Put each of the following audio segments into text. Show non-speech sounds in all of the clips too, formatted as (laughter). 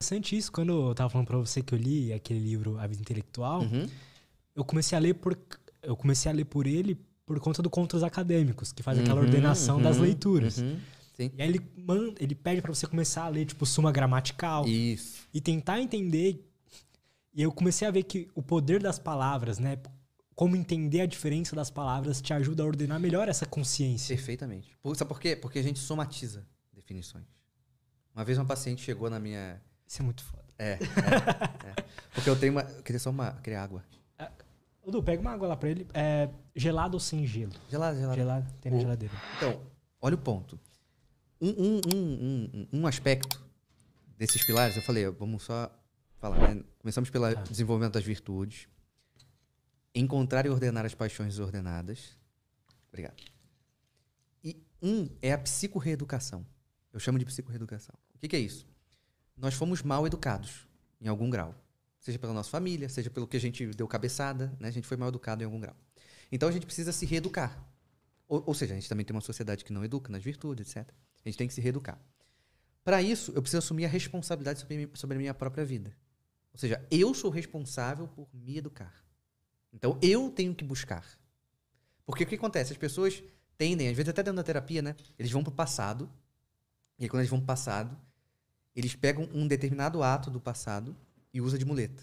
interessante isso. Quando eu tava falando pra você que eu li aquele livro A Vida Intelectual, uhum. eu comecei a ler por. Eu comecei a ler por ele por conta do contos Acadêmicos, que faz uhum, aquela ordenação uhum, das leituras. Uhum. E aí ele, manda, ele pede para você começar a ler, tipo, suma gramatical. Isso. E tentar entender. E eu comecei a ver que o poder das palavras, né? Como entender a diferença das palavras te ajuda a ordenar melhor essa consciência. Perfeitamente. Sabe por quê? Porque a gente somatiza definições. Uma vez uma paciente chegou na minha isso é muito foda. É. é, é. Porque eu tenho uma. Eu queria só uma. Eu queria água. Dudu, ah, pega uma água lá pra ele. É, gelado ou sem gelo? Gelado, gelado. Gelado, tem na geladeira. Então, olha o ponto. Um, um, um, um, um aspecto desses pilares, eu falei, vamos só falar. Né? Começamos pelo ah. desenvolvimento das virtudes. Encontrar e ordenar as paixões desordenadas. Obrigado. E um é a psicorreeducação. Eu chamo de psicorreeducação. O que, que é isso? nós fomos mal educados, em algum grau. Seja pela nossa família, seja pelo que a gente deu cabeçada, né? A gente foi mal educado em algum grau. Então a gente precisa se reeducar. Ou, ou seja, a gente também tem uma sociedade que não educa nas virtudes, etc. A gente tem que se reeducar. Para isso, eu preciso assumir a responsabilidade sobre, sobre a minha própria vida. Ou seja, eu sou responsável por me educar. Então eu tenho que buscar. Porque o que acontece? As pessoas tendem, às vezes até dentro da terapia, né? Eles vão para o passado. E aí, quando eles vão para o passado, eles pegam um determinado ato do passado e usa de muleta.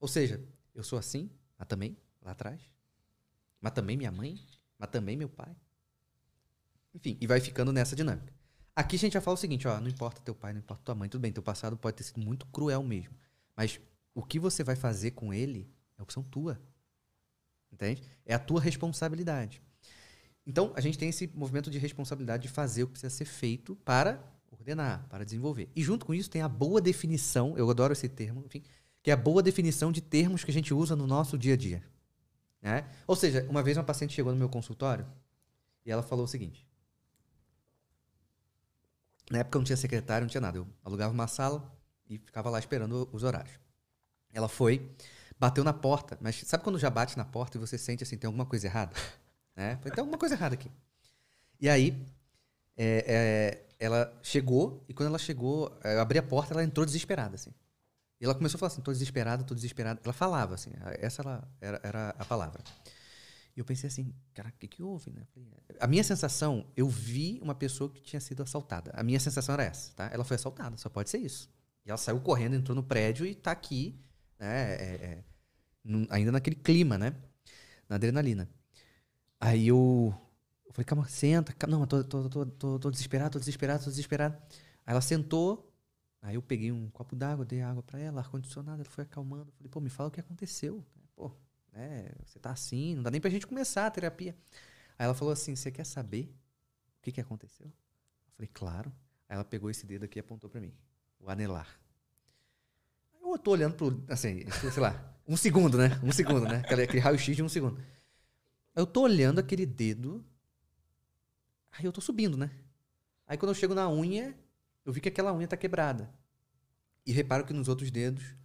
Ou seja, eu sou assim, mas também lá atrás, mas também minha mãe, mas também meu pai. Enfim, e vai ficando nessa dinâmica. Aqui a gente já fala o seguinte, ó, não importa teu pai, não importa tua mãe, tudo bem, teu passado pode ter sido muito cruel mesmo, mas o que você vai fazer com ele é opção tua. Entende? É a tua responsabilidade. Então, a gente tem esse movimento de responsabilidade de fazer o que precisa ser feito para coordenar, para desenvolver. E junto com isso tem a boa definição, eu adoro esse termo, enfim, que é a boa definição de termos que a gente usa no nosso dia a dia. Né? Ou seja, uma vez uma paciente chegou no meu consultório e ela falou o seguinte: na época não tinha secretário, não tinha nada. Eu alugava uma sala e ficava lá esperando os horários. Ela foi, bateu na porta, mas sabe quando já bate na porta e você sente assim, tem alguma coisa errada? (laughs) né? Falei, tem alguma coisa errada aqui. E aí, é, é, ela chegou e quando ela chegou, eh, eu abri a porta, ela entrou desesperada, assim. E ela começou a falar assim: tô desesperada, tô desesperada. Ela falava, assim, essa ela, era, era a palavra. E eu pensei assim: caraca, o que, que houve, né? A minha sensação, eu vi uma pessoa que tinha sido assaltada. A minha sensação era essa, tá? Ela foi assaltada, só pode ser isso. E ela saiu correndo, entrou no prédio e tá aqui, né? É, é, é ainda naquele clima, né? Na adrenalina. Aí eu eu falei, calma, senta. Calma. Não, eu tô, tô, tô, tô, tô desesperado, tô desesperado, tô desesperado. Aí ela sentou. Aí eu peguei um copo d'água, dei água para ela, ar-condicionado, ela foi acalmando. falei, pô, me fala o que aconteceu. Pô, né, você tá assim, não dá nem pra gente começar a terapia. Aí ela falou assim, você quer saber o que, que aconteceu? Eu falei, claro. Aí ela pegou esse dedo aqui e apontou para mim, o anelar. Aí eu tô olhando pro, assim, sei lá, um segundo, né? Um segundo, né? Aquele, aquele raio-x de um segundo. Eu tô olhando aquele dedo Aí eu tô subindo, né? Aí quando eu chego na unha, eu vi que aquela unha tá quebrada. E reparo que nos outros dedos,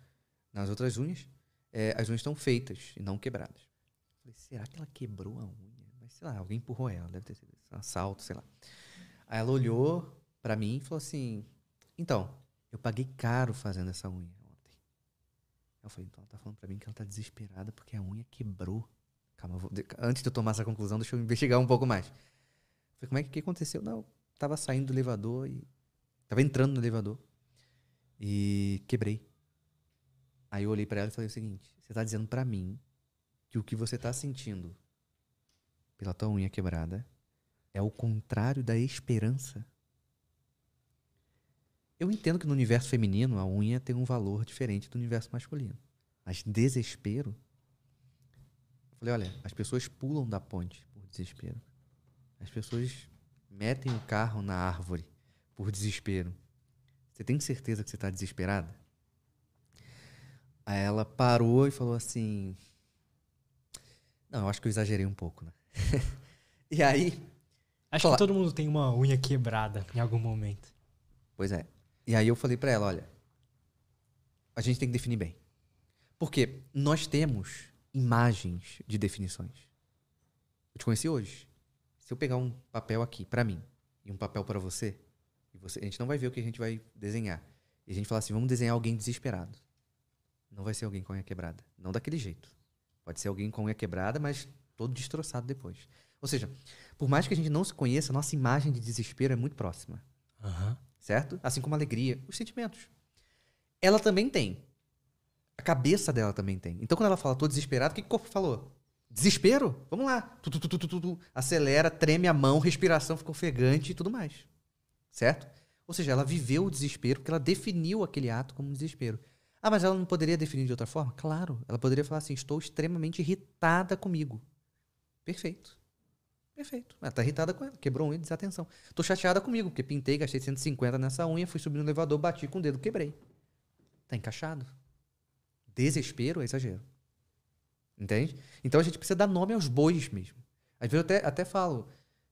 nas outras unhas, é, as unhas estão feitas e não quebradas. Eu falei, será que ela quebrou a unha? Mas sei lá, alguém empurrou ela, deve ter sido um assalto, sei lá. Aí ela olhou para mim e falou assim: então, eu paguei caro fazendo essa unha ontem. Eu falei, então ela tá falando pra mim que ela tá desesperada porque a unha quebrou. Calma, vou, antes de eu tomar essa conclusão, deixa eu investigar um pouco mais. Falei, como é que, que aconteceu? Não, tava saindo do elevador e. Tava entrando no elevador. E quebrei. Aí eu olhei para ela e falei o seguinte: você tá dizendo para mim que o que você tá sentindo pela tua unha quebrada é o contrário da esperança? Eu entendo que no universo feminino a unha tem um valor diferente do universo masculino. Mas desespero. falei, olha, as pessoas pulam da ponte por desespero. As pessoas metem o carro na árvore por desespero. Você tem certeza que você está desesperada? Aí ela parou e falou assim: Não, eu acho que eu exagerei um pouco, né? (laughs) e aí. Acho que todo mundo tem uma unha quebrada em algum momento. Pois é. E aí eu falei para ela: Olha, a gente tem que definir bem. Porque nós temos imagens de definições. Eu te conheci hoje se eu pegar um papel aqui para mim e um papel para você, e você, a gente não vai ver o que a gente vai desenhar. E a gente fala assim, vamos desenhar alguém desesperado. Não vai ser alguém com a unha quebrada, não daquele jeito. Pode ser alguém com a unha quebrada, mas todo destroçado depois. Ou seja, por mais que a gente não se conheça, nossa imagem de desespero é muito próxima. Uhum. Certo? Assim como a alegria, os sentimentos. Ela também tem. A cabeça dela também tem. Então, quando ela fala, tô desesperado, o que, que o corpo falou? Desespero? Vamos lá. Tu, tu, tu, Acelera, treme a mão, respiração fica ofegante e tudo mais. Certo? Ou seja, ela viveu o desespero porque ela definiu aquele ato como um desespero. Ah, mas ela não poderia definir de outra forma? Claro. Ela poderia falar assim: estou extremamente irritada comigo. Perfeito. Perfeito. Ela está irritada com ela, quebrou um e desatenção. Estou chateada comigo, porque pintei, gastei 150 nessa unha, fui subir no elevador, bati com o dedo, quebrei. Está encaixado. Desespero é exagero. Entende? Então a gente precisa dar nome aos bois mesmo. Às vezes eu até, até falo,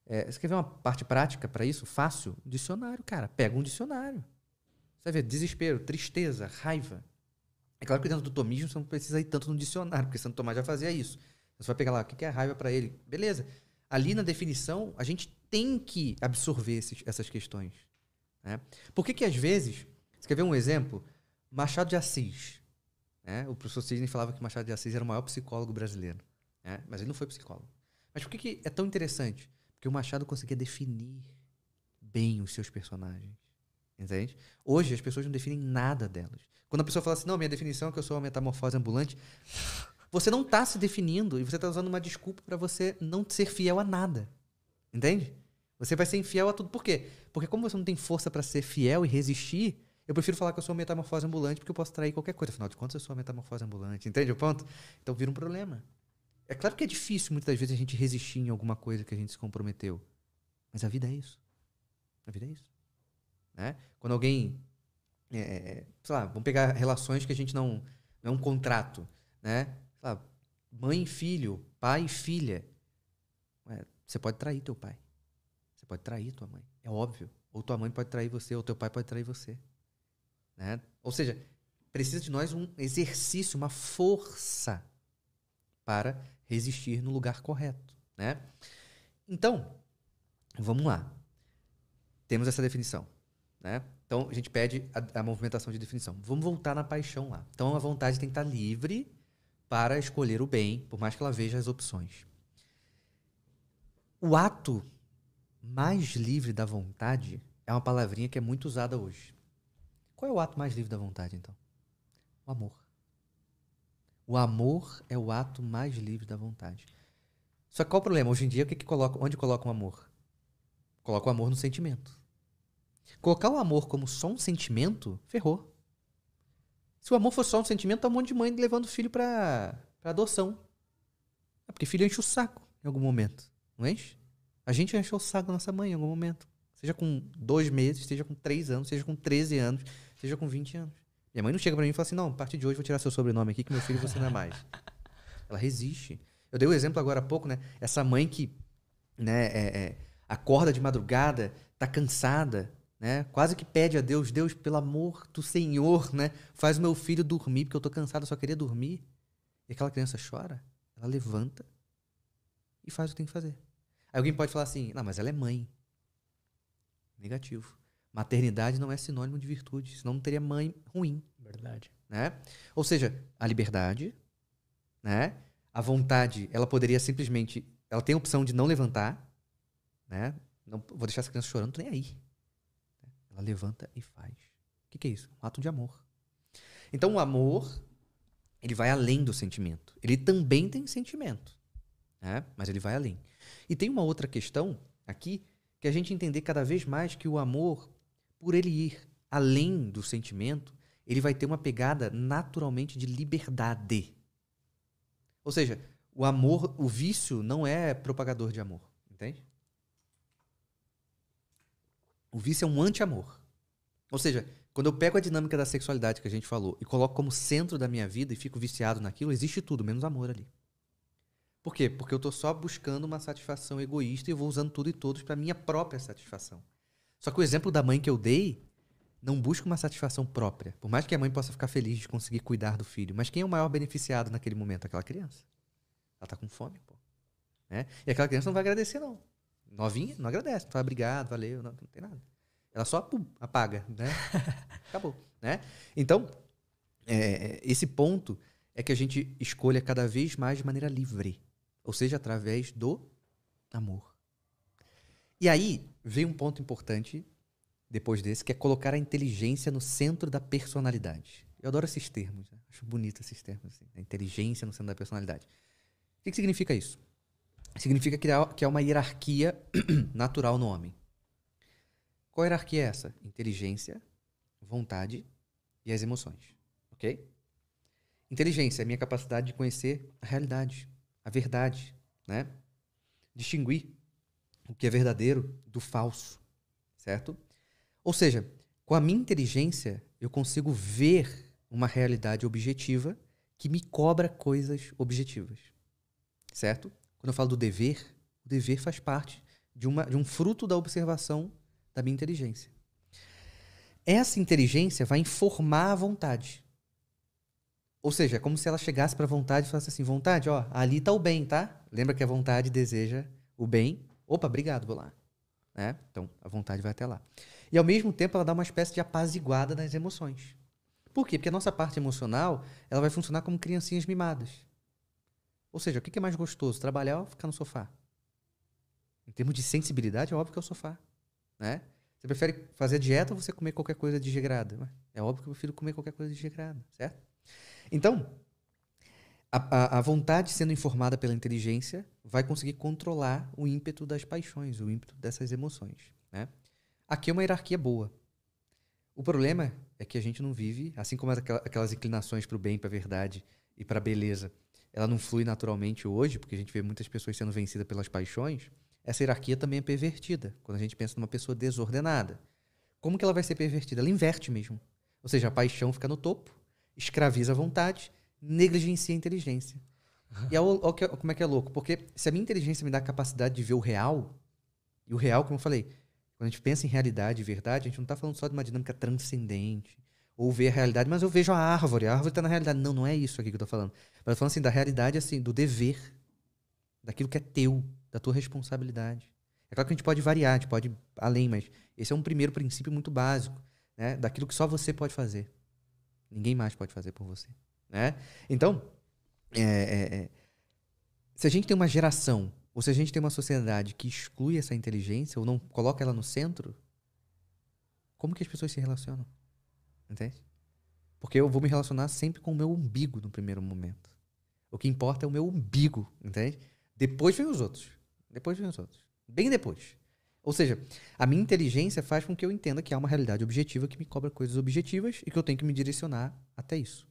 é, você quer ver uma parte prática para isso? Fácil? Dicionário, cara. Pega um dicionário. Você vai ver desespero, tristeza, raiva. É claro que dentro do tomismo você não precisa ir tanto no dicionário, porque Santo Tomás já fazia isso. Você vai pegar lá, o que é raiva para ele? Beleza. Ali na definição, a gente tem que absorver esses, essas questões. Né? Por que que às vezes, você quer ver um exemplo? Machado de Assis. Né? O professor Sidney falava que Machado de Assis era o maior psicólogo brasileiro, né? mas ele não foi psicólogo. Mas por que, que é tão interessante? Porque o Machado conseguia definir bem os seus personagens. Entende? Hoje as pessoas não definem nada delas. Quando a pessoa fala assim, não, minha definição é que eu sou uma metamorfose ambulante, você não está se definindo e você está usando uma desculpa para você não ser fiel a nada. Entende? Você vai ser infiel a tudo. Por quê? Porque como você não tem força para ser fiel e resistir, eu prefiro falar que eu sou uma metamorfose ambulante porque eu posso trair qualquer coisa. Afinal de contas, eu sou uma metamorfose ambulante. Entende o ponto? Então vira um problema. É claro que é difícil muitas das vezes a gente resistir em alguma coisa que a gente se comprometeu. Mas a vida é isso. A vida é isso. Né? Quando alguém. É, é, é sei lá, vamos pegar relações que a gente não. Não é um contrato. Né? Sei lá, mãe e filho, pai e filha. Você pode trair teu pai. Você pode trair tua mãe. É óbvio. Ou tua mãe pode trair você, ou teu pai pode trair você. Né? Ou seja, precisa de nós um exercício, uma força para resistir no lugar correto. Né? Então, vamos lá. Temos essa definição. Né? Então, a gente pede a, a, movimentação de definição. Vamos voltar na paixão lá. Então, a vontade tem que estar livre para escolher o bem, por mais que ela veja as opções. O ato mais livre da vontade é uma palavrinha que é muito usada hoje. Qual é o ato mais livre da vontade, então? O amor. O amor é o ato mais livre da vontade. Só que qual o problema? Hoje em dia, o que, que coloca, onde coloca o amor? Coloca o amor no sentimento. Colocar o amor como só um sentimento, ferrou. Se o amor fosse só um sentimento, tá um monte de mãe levando o filho para adoção. É porque filho enche o saco em algum momento, não enche? A gente encheu o saco da nossa mãe em algum momento. Seja com dois meses, seja com três anos, seja com 13 anos, seja com 20 anos. Minha mãe não chega para mim e fala assim: não, a partir de hoje vou tirar seu sobrenome aqui, que meu filho você não é mais. (laughs) Ela resiste. Eu dei o um exemplo agora há pouco, né? Essa mãe que né, é, é, acorda de madrugada, tá cansada, né? Quase que pede a Deus, Deus, pelo amor do Senhor, né? Faz o meu filho dormir, porque eu tô cansada, só queria dormir. E aquela criança chora, ela levanta e faz o que tem que fazer. Aí alguém pode falar assim: não, mas ela é mãe. Negativo. Maternidade não é sinônimo de virtude, senão não teria mãe ruim. Verdade. Né? Ou seja, a liberdade, né? A vontade, ela poderia simplesmente, ela tem a opção de não levantar, né? Não vou deixar essa criança chorando, tô nem aí. Ela levanta e faz. O que, que é isso? Um ato de amor. Então o amor, ele vai além do sentimento. Ele também tem sentimento, né? Mas ele vai além. E tem uma outra questão aqui que a gente entender cada vez mais que o amor por ele ir além do sentimento, ele vai ter uma pegada naturalmente de liberdade. Ou seja, o amor, o vício não é propagador de amor, entende? O vício é um anti-amor. Ou seja, quando eu pego a dinâmica da sexualidade que a gente falou e coloco como centro da minha vida e fico viciado naquilo, existe tudo, menos amor ali. Por quê? Porque eu estou só buscando uma satisfação egoísta e vou usando tudo e todos para minha própria satisfação. Só que o exemplo da mãe que eu dei não busca uma satisfação própria. Por mais que a mãe possa ficar feliz de conseguir cuidar do filho, mas quem é o maior beneficiado naquele momento? Aquela criança. Ela tá com fome, pô. Né? E aquela criança não vai agradecer, não. Novinha, não agradece. Não fala obrigado, valeu, não, não tem nada. Ela só pum, apaga, né? (laughs) Acabou, né? Então, é, esse ponto é que a gente escolha cada vez mais de maneira livre. Ou seja, através do amor. E aí vem um ponto importante depois desse, que é colocar a inteligência no centro da personalidade. Eu adoro esses termos, né? acho bonito esses termos. Assim, a né? inteligência no centro da personalidade. O que, que significa isso? Significa que há, que há uma hierarquia (clears throat) natural no homem. Qual hierarquia é essa? Inteligência, vontade e as emoções. Ok? Inteligência é a minha capacidade de conhecer a realidade, a verdade, né? Distinguir o que é verdadeiro do falso, certo? Ou seja, com a minha inteligência, eu consigo ver uma realidade objetiva que me cobra coisas objetivas, certo? Quando eu falo do dever, o dever faz parte de, uma, de um fruto da observação da minha inteligência. Essa inteligência vai informar a vontade. Ou seja, é como se ela chegasse para a vontade e falasse assim: vontade, ó, ali está o bem, tá? Lembra que a vontade deseja o bem Opa, obrigado, vou lá. Né? Então, a vontade vai até lá. E ao mesmo tempo, ela dá uma espécie de apaziguada nas emoções. Por quê? Porque a nossa parte emocional ela vai funcionar como criancinhas mimadas. Ou seja, o que é mais gostoso? Trabalhar ou ficar no sofá? Em termos de sensibilidade, é óbvio que é o sofá. Né? Você prefere fazer dieta ou você comer qualquer coisa desregrada? É óbvio que eu prefiro comer qualquer coisa desregrada, certo? Então, a, a, vontade sendo informada pela inteligência vai conseguir controlar o ímpeto das paixões, o ímpeto dessas emoções. Né? Aqui é uma hierarquia boa. O problema é que a gente não vive, assim como aquelas inclinações para o bem, para a verdade e para a beleza, ela não flui naturalmente hoje, porque a gente vê muitas pessoas sendo vencidas pelas paixões. Essa hierarquia também é pervertida, quando a gente pensa numa pessoa desordenada. Como que ela vai ser pervertida? Ela inverte mesmo. Ou seja, a paixão fica no topo, escraviza a vontade negligencia a inteligência. E é o, o que, é, como é que é louco? Porque se a minha inteligência me dá a capacidade de ver o real, e o real, como eu falei, quando a gente pensa em realidade e verdade, a gente não está falando só de uma dinâmica transcendente, ou ver a realidade, mas eu vejo a árvore, a árvore está na realidade. Não, não é isso aqui que eu estou falando. Mas eu falando assim, da realidade, assim, do dever, daquilo que é teu, da tua responsabilidade. É claro que a gente pode variar, a gente pode ir além, mas esse é um primeiro princípio muito básico, né? Daquilo que só você pode fazer. Ninguém mais pode fazer por você. Né? Então, é, é, é, se a gente tem uma geração, ou se a gente tem uma sociedade que exclui essa inteligência ou não coloca ela no centro, como que as pessoas se relacionam? Entende? Porque eu vou me relacionar sempre com o meu umbigo no primeiro momento. O que importa é o meu umbigo, entende? Depois vem os outros. Depois vem os outros. Bem depois. Ou seja, a minha inteligência faz com que eu entenda que há uma realidade objetiva que me cobra coisas objetivas e que eu tenho que me direcionar até isso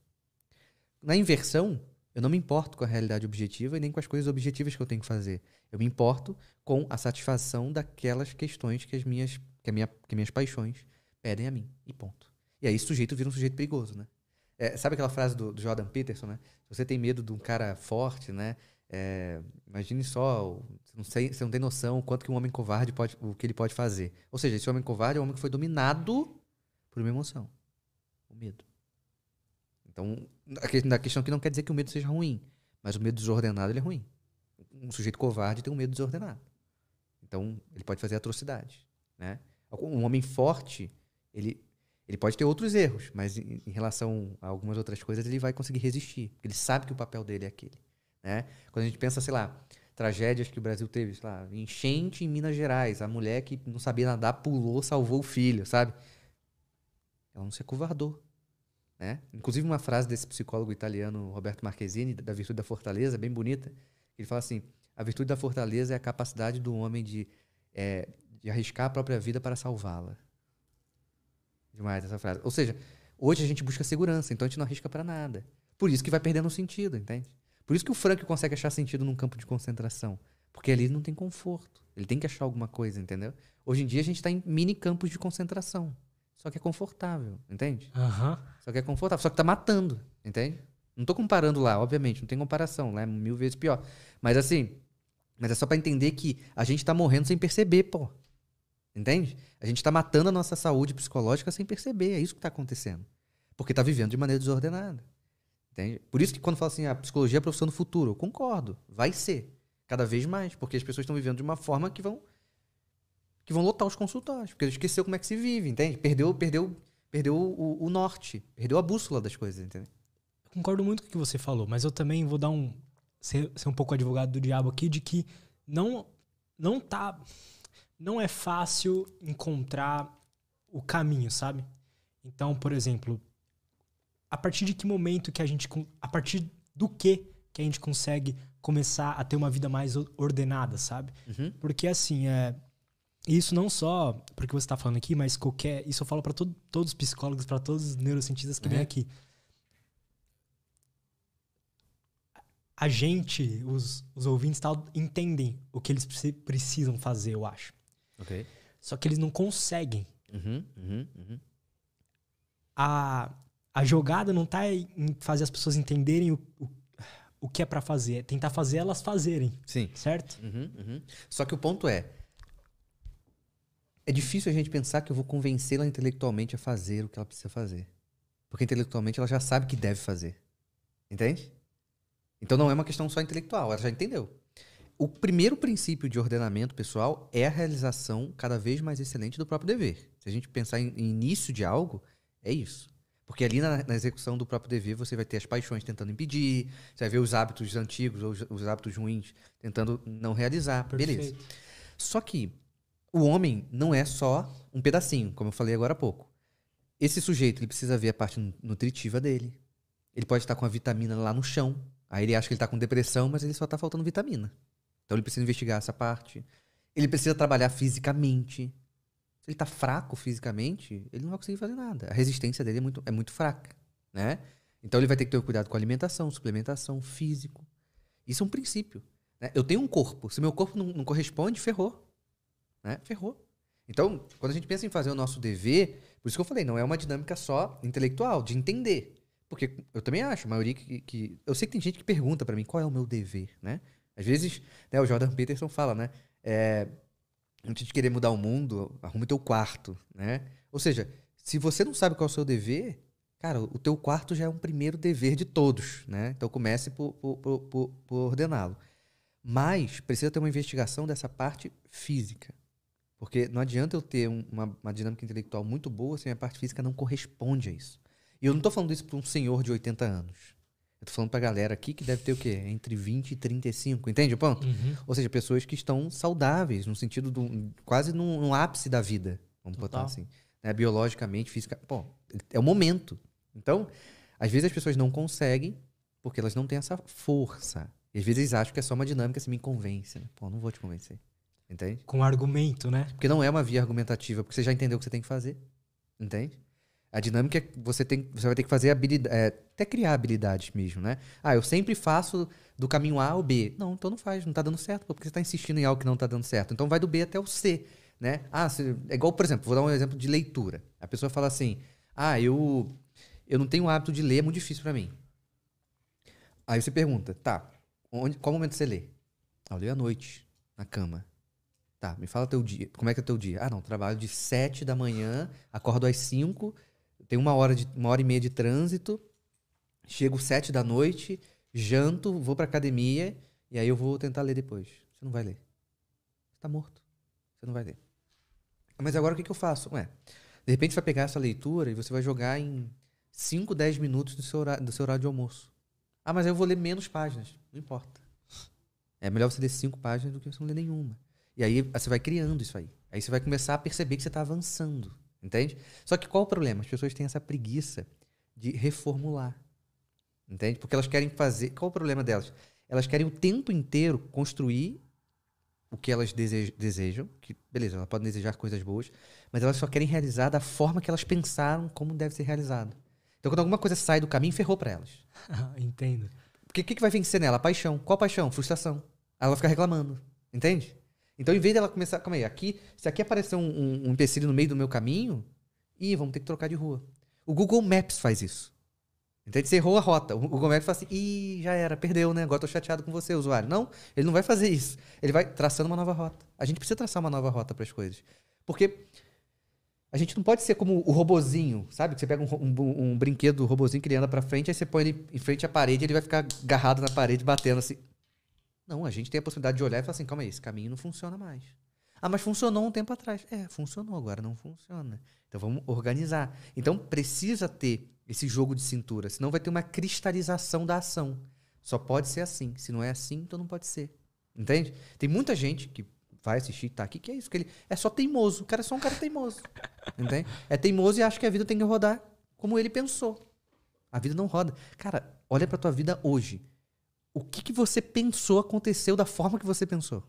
na inversão, eu não me importo com a realidade objetiva e nem com as coisas objetivas que eu tenho que fazer. Eu me importo com a satisfação daquelas questões que as minhas, que a minha, que minhas paixões pedem a mim. E ponto. E aí, sujeito vira um sujeito perigoso, né? É, sabe aquela frase do, do, Jordan Peterson, né? Se você tem medo de um cara forte, né? É, imagine só, você não, sei, você não tem noção o quanto que um homem covarde pode, o que ele pode fazer. Ou seja, esse homem covarde é um homem que foi dominado por uma emoção, o medo. Então, na questão que não quer dizer que o medo seja ruim, mas o medo desordenado ele é ruim. Um sujeito covarde tem um medo desordenado. Então, ele pode fazer atrocidades, né? Um homem forte, ele ele pode ter outros erros, mas em, em relação a algumas outras coisas ele vai conseguir resistir, ele sabe que o papel dele é aquele, né? Quando a gente pensa, sei lá, tragédias que o Brasil teve, sei lá, enchente em Minas Gerais, a mulher que não sabia nadar pulou, salvou o filho, sabe? Ela não se acovardou. Né? Inclusive, uma frase desse psicólogo italiano, Roberto Marchesini, da Virtude da Fortaleza, bem bonita. Ele fala assim: a virtude da fortaleza é a capacidade do homem de, é, de arriscar a própria vida para salvá-la. Demais essa frase. Ou seja, hoje a gente busca segurança, então a gente não arrisca para nada. Por isso que vai perdendo sentido, entende? Por isso que o Frank consegue achar sentido num campo de concentração. Porque ali não tem conforto. Ele tem que achar alguma coisa, entendeu? Hoje em dia a gente está em mini campos de concentração. Só que é confortável, entende? Uhum. Só que é confortável, só que tá matando, entende? Não tô comparando lá, obviamente, não tem comparação, lá é né? mil vezes pior. Mas assim, mas é só para entender que a gente tá morrendo sem perceber, pô. Entende? A gente tá matando a nossa saúde psicológica sem perceber, é isso que tá acontecendo. Porque tá vivendo de maneira desordenada. Entende? Por isso que quando fala assim, a ah, psicologia é a profissão do futuro, eu concordo, vai ser. Cada vez mais, porque as pessoas estão vivendo de uma forma que vão que vão lotar os consultórios, porque ele esqueceu como é que se vive, entende? Perdeu, perdeu, perdeu o, o norte, perdeu a bússola das coisas, entende? Eu concordo muito com o que você falou, mas eu também vou dar um ser, ser um pouco advogado do diabo aqui de que não não tá não é fácil encontrar o caminho, sabe? Então, por exemplo, a partir de que momento que a gente a partir do que que a gente consegue começar a ter uma vida mais ordenada, sabe? Uhum. Porque assim, é, isso não só porque você está falando aqui, mas qualquer. Isso eu falo para todo, todos os psicólogos, para todos os neurocientistas que é. vêm aqui. A gente, os, os ouvintes tal, entendem o que eles precisam fazer, eu acho. Ok. Só que eles não conseguem. Uhum, uhum, uhum. A, a jogada não tá em fazer as pessoas entenderem o, o o que é para fazer, é tentar fazer elas fazerem. Sim. Certo? Uhum, uhum. Só que o ponto é, é difícil a gente pensar que eu vou convencê-la intelectualmente a fazer o que ela precisa fazer. Porque intelectualmente ela já sabe que deve fazer. Entende? Então não é uma questão só intelectual, ela já entendeu. O primeiro princípio de ordenamento pessoal é a realização cada vez mais excelente do próprio dever. Se a gente pensar em início de algo, é isso. Porque ali na, na, execução do próprio dever você vai ter as paixões tentando impedir, você vai ver os hábitos antigos ou os, os hábitos ruins tentando não realizar. Perfeito. Beleza. Só que o homem não é só um pedacinho, como eu falei agora há pouco. Esse sujeito, ele precisa ver a parte nutritiva dele. Ele pode estar com a vitamina lá no chão. Aí ele acha que ele está com depressão, mas ele só está faltando vitamina. Então ele precisa investigar essa parte. Ele precisa trabalhar fisicamente. Se ele está fraco fisicamente, ele não vai conseguir fazer nada. A resistência dele é muito, é muito fraca, né? Então ele vai ter que ter cuidado com alimentação, suplementação, físico. Isso é um princípio. Né? Eu tenho um corpo. Se meu corpo não, não corresponde, ferrou né? Ferrou. Então, quando a gente pensa em fazer o nosso dever, por isso que eu falei, não é uma dinâmica só intelectual, de entender. Porque eu também acho, a maioria que. que eu sei que tem gente que pergunta para mim qual é o meu dever, né? Às vezes, né, o Jordan Peterson fala, né? É, antes de querer mudar o mundo, arrume teu quarto, né? Ou seja, se você não sabe qual é o seu dever, cara, o teu quarto já é um primeiro dever de todos, né? Então comece por, por, por, por ordená-lo. Mas precisa ter uma investigação dessa parte física. Porque não adianta eu ter uma, uma, dinâmica intelectual muito boa se minha parte física não corresponde a isso. E eu não estou falando isso para um senhor de 80 anos. Eu tô falando a galera aqui que deve ter o quê? Entre 20 e 35, entende o ponto? Uhum. Ou seja, pessoas que estão saudáveis, no sentido do. quase no ápice da vida. Vamos Total. botar assim. Né? Biologicamente, física. Bom, é o momento. Então, às vezes as pessoas não conseguem porque elas não têm essa força. E às vezes acham que é só uma dinâmica se assim, me convence. Né? Pô, não vou te convencer. Entende? Com argumento, né? Porque não é uma via argumentativa, porque você já entendeu o que você tem que fazer. Entende? A dinâmica é que você, tem, você vai ter que fazer habilidade, é, até criar habilidades mesmo, né? Ah, eu sempre faço do caminho A ao B. Não, então não faz, não tá dando certo, porque você tá insistindo em algo que não tá dando certo. Então vai do B até o C, né? Ah, se, é igual, por exemplo, vou dar um exemplo de leitura. A pessoa fala assim: "Ah, eu eu não tenho o hábito de ler, é muito difícil para mim". Aí você pergunta: "Tá, onde, qual momento você lê?" Ah, eu leio à noite, na cama. Tá, me fala teu dia. Como é que é teu dia? Ah, não, trabalho de 7 da manhã, acordo às 5, tenho uma hora, de, uma hora e meia de trânsito, chego 7 da noite, janto, vou pra academia, e aí eu vou tentar ler depois. Você não vai ler. Você tá morto. Você não vai ler. Mas agora o que, que eu faço? Ué, de repente você vai pegar essa leitura e você vai jogar em 5, 10 minutos do seu, horário, do seu horário de almoço. Ah, mas aí eu vou ler menos páginas. Não importa. É melhor você ler 5 páginas do que você não ler nenhuma. E aí ah, você vai criando isso aí. Aí você vai começar a perceber que você está avançando, entende? Só que qual o problema? As pessoas têm essa preguiça de reformular, entende? Porque elas querem fazer. Qual o problema delas? Elas querem o tempo inteiro construir o que elas desejam, que beleza, elas podem desejar coisas boas, mas elas só querem realizar da forma que elas pensaram como deve ser realizado. Então, quando alguma coisa sai do caminho, ferrou para elas. (laughs) Entendo. Porque o que, que vai vencer nela? A paixão. Qual a paixão? Frustração. ela vai ficar reclamando, entende? Então, em vez dela começar. Calma aí, aqui. Se aqui aparecer um, um, um empecilho no meio do meu caminho, ih, vamos ter que trocar de rua. O Google Maps faz isso. Entende? Você errou a rota. O Google Maps fala assim, ih, já era, perdeu, né? Agora tô chateado com você, usuário. Não, ele não vai fazer isso. Ele vai traçando uma nova rota. A gente precisa traçar uma nova rota para as coisas. Porque a gente não pode ser como o robozinho, sabe? Que você pega um, um, um brinquedo do robozinho que ele anda pra frente, aí você põe ele em frente à parede, ele vai ficar agarrado na parede, batendo assim. Não, a gente tem a possibilidade de olhar e falar assim, calma aí, esse caminho não funciona mais. Ah, mas funcionou um tempo atrás. É, funcionou, agora não funciona. Então vamos organizar. Então precisa ter esse jogo de cintura, senão vai ter uma cristalização da ação. Só pode ser assim. Se não é assim, então não pode ser. Entende? Tem muita gente que vai assistir, e tá aqui, que é isso, que ele é só teimoso. O cara é só um cara teimoso. entende? É teimoso e acha que a vida tem que rodar como ele pensou. A vida não roda. Cara, olha pra tua vida hoje o que, que você pensou aconteceu da forma que você pensou.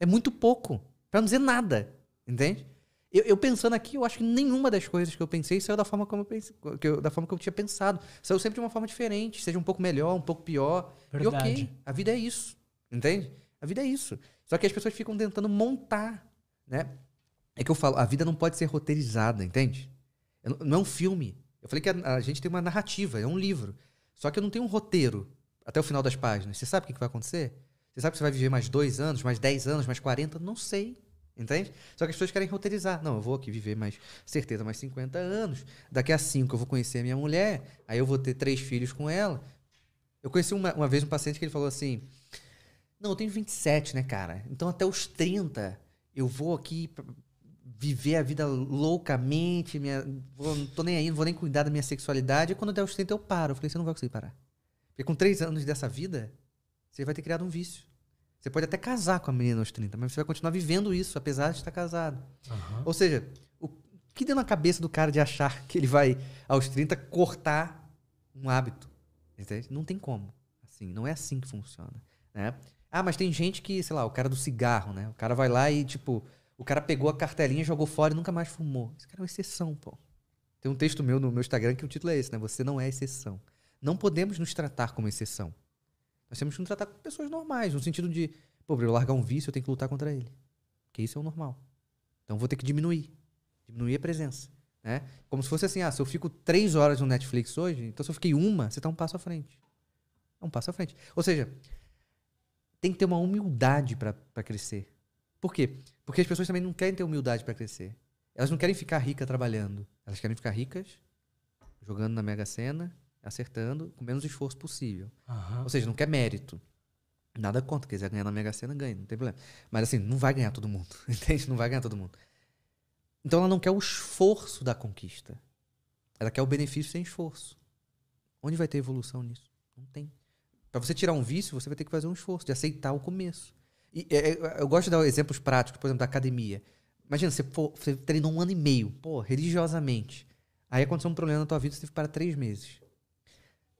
É muito pouco, para não dizer nada, entende? Eu, eu, pensando aqui, eu acho que nenhuma das coisas que eu pensei saiu da forma como eu, pensei, eu, da forma que eu tinha pensado. Saiu sempre de uma forma diferente, seja um pouco melhor, um pouco pior. Verdade. E ok, a vida é isso, entende? A vida é isso. Só que as pessoas ficam tentando montar, né? É que eu falo, a vida não pode ser roteirizada, entende? Não é um filme. Eu falei que a, a gente tem uma narrativa, é um livro. Só que eu não tenho um roteiro até o final das páginas, você sabe o que vai acontecer? Você sabe que você vai viver mais dois anos, mais dez anos, mais quarenta? Não sei. Entende? Só que as pessoas querem roteirizar. Não, eu vou aqui viver mais, certeza, mais 50 anos. Daqui a cinco eu vou conhecer a minha mulher. Aí eu vou ter três filhos com ela. Eu conheci uma, uma vez um paciente que ele falou assim: Não, eu tenho 27, né, cara? Então até os 30 eu vou aqui viver a vida loucamente. Minha, vou, não tô nem aí, não vou nem cuidar da minha sexualidade. E quando der os 30 eu paro. Eu falei: Você não vai conseguir parar. Porque com três anos dessa vida, você vai ter criado um vício. Você pode até casar com a menina aos 30, mas você vai continuar vivendo isso, apesar de estar casado. Uhum. Ou seja, o que deu na cabeça do cara de achar que ele vai, aos 30, cortar um hábito? Entende? Não tem como. Assim, não é assim que funciona. Né? Ah, mas tem gente que, sei lá, o cara do cigarro, né? O cara vai lá e, tipo, o cara pegou a cartelinha, jogou fora e nunca mais fumou. Esse cara é uma exceção, pô. Tem um texto meu no meu Instagram que o título é esse, né? Você não é exceção. Não podemos nos tratar como exceção. Nós temos que nos tratar como pessoas normais, no sentido de, pô, pra eu largar um vício, eu tenho que lutar contra ele. Porque isso é o normal. Então vou ter que diminuir. Diminuir a presença. Né? Como se fosse assim, ah, se eu fico três horas no Netflix hoje, então se eu fiquei uma, você está um passo à frente. É um passo à frente. Ou seja, tem que ter uma humildade para crescer. Por quê? Porque as pessoas também não querem ter humildade para crescer. Elas não querem ficar ricas trabalhando. Elas querem ficar ricas jogando na Mega Sena, acertando com menos esforço possível. Uhum. Ou seja, não quer mérito. Nada contra. Quiser ganhar na Mega Sena, ganha, não tem problema. Mas assim, não vai ganhar todo mundo. (laughs) Entende? Não vai ganhar todo mundo. Então ela não quer o esforço da conquista. Ela quer o benefício sem esforço. Onde vai ter evolução nisso? Não tem. Para você tirar um vício, você vai ter que fazer um esforço de aceitar o começo. E, é, é eu gosto de dar exemplos práticos, por exemplo, da academia. Imagina, você, pô, você treinou um ano e meio, pô, religiosamente. Aí aconteceu um problema na tua vida, você teve que parar três meses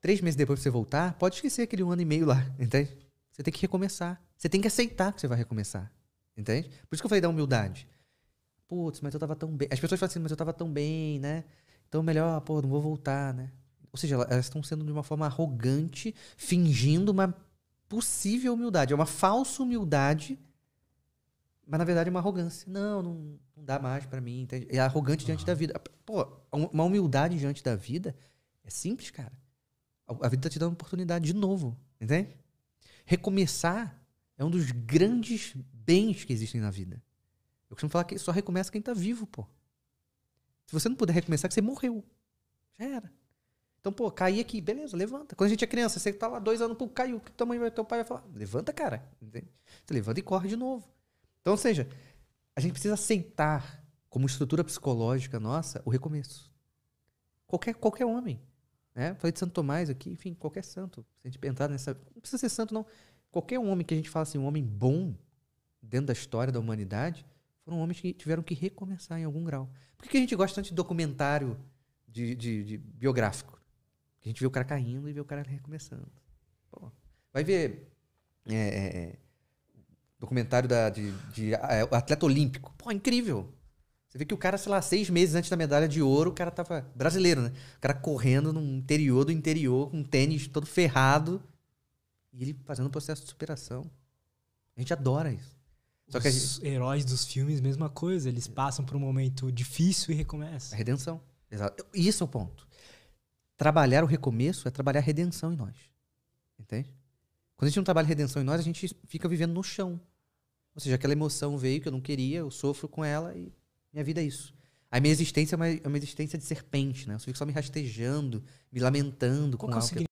três meses depois pra você voltar, pode esquecer aquele um ano e meio lá, (laughs) entende? Você tem que recomeçar. Você tem que aceitar que você vai recomeçar. Entende? Por isso que eu falei da humildade. Putz, mas eu tava tão bem. As pessoas falam assim, mas eu tava tão bem, né? Então melhor, pô, não vou voltar, né? Ou seja, elas estão sendo de uma forma arrogante, fingindo uma possível humildade. É uma falsa humildade, mas na verdade é uma arrogância. Não, não, não dá mais para mim, entende? É arrogante diante da vida. Pô, uma humildade diante da vida é simples, cara. A vida está te dando oportunidade de novo, entende? Recomeçar é um dos grandes bens que existem na vida. Eu costumo falar que só recomeça quem está vivo, pô. Se você não puder recomeçar, é você morreu. Já era. Então, pô, caí aqui, beleza, levanta. Quando a gente é criança, você tá lá dois anos, pô, caiu. Que tamanho vai teu pai vai falar? Levanta, cara. Entende? Você levanta e corre de novo. Então, ou seja, a gente precisa aceitar como estrutura psicológica nossa o recomeço. Qualquer, qualquer homem. Né? Falei de Santo Tomás aqui, enfim, qualquer santo. Se a gente entrar nessa. Não precisa ser santo, não. Qualquer homem que a gente fala assim, um homem bom dentro da história da humanidade, foram homens que tiveram que recomeçar em algum grau. Por que, a gente gosta tanto de documentário de, de, de biográfico? Porque a gente vê o cara caindo e vê o cara recomeçando. Pô. Vai ver é, é, é documentário da, de, de, é, atleta olímpico. Pô, incrível. Você vê que o cara, sei lá, seis meses antes da medalha de ouro, o cara tava. Brasileiro, né? O cara correndo no interior do interior, com um tênis todo ferrado. E ele fazendo um processo de superação. A gente adora isso. Só Os que gente... heróis dos filmes, mesma coisa. Eles é. passam por um momento difícil e recomeçam. A redenção. Exato. Isso é o ponto. Trabalhar o recomeço é trabalhar a redenção em nós. Entende? Quando a gente não trabalha a redenção em nós, a gente fica vivendo no chão. Ou seja, aquela emoção veio que eu não queria, eu sofro com ela e minha vida é isso. A minha existência é uma, é uma existência de serpente, né? Eu fico só me rastejando, me lamentando Qual com é